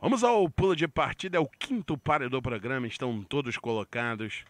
Vamos ao pulo de partida, é o quinto paredão do programa, estão todos colocados.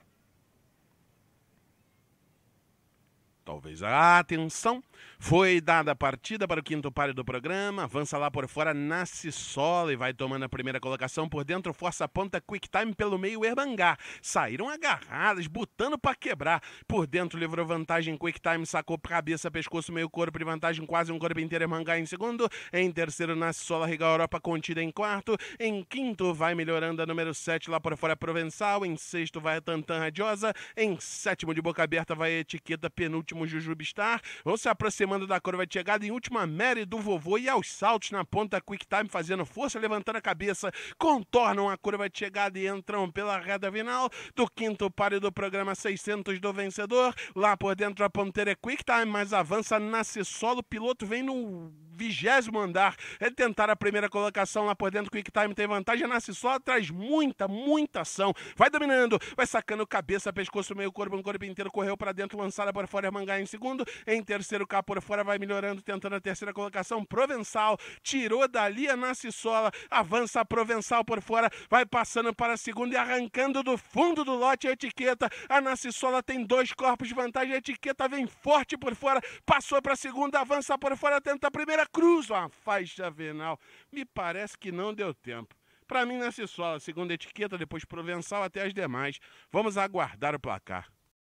Talvez a atenção foi dada a partida para o quinto páreo do programa. Avança lá por fora, nasce sola e vai tomando a primeira colocação. Por dentro, força a ponta, quick time pelo meio, Erbangá. Saíram agarradas, botando para quebrar. Por dentro, livrou vantagem, quick time sacou cabeça, pescoço, meio corpo de vantagem, quase um corpo inteiro, Erbangá em segundo. Em terceiro, nasce sola, Riga Europa contida em quarto. Em quinto, vai melhorando a número 7 lá por fora, Provençal. Em sexto, vai a Tantan Radiosa. Em sétimo, de boca aberta, vai a Etiqueta, penúltimo último Jujube Star, ou se aproximando da curva de chegada em última Mary do vovô e aos saltos na ponta Quick Time fazendo força, levantando a cabeça, contornam a curva de chegada e entram pela reta final do quinto páreo do programa 600 do vencedor. Lá por dentro a ponteira é Quick Time, mas avança nasce solo, o piloto vem no vigésimo andar, é tentar a primeira colocação lá por dentro, Quick Time tem vantagem, nasce solo, traz muita, muita ação, vai dominando, vai sacando cabeça, pescoço, meio corpo, um corpo inteiro, correu para dentro, lançada para fora, é em segundo. Em terceiro, cá por fora vai melhorando, tentando a terceira colocação. Provençal tirou dali a Nassissola. Avança a Provençal por fora, vai passando para a segunda e arrancando do fundo do lote a etiqueta. A Nassissola tem dois corpos de vantagem. A etiqueta vem forte por fora, passou para a segunda, avança por fora, tenta a primeira, cruza uma faixa venal. Me parece que não deu tempo. Para mim, Nacissola, segunda etiqueta, depois Provençal até as demais. Vamos aguardar o placar.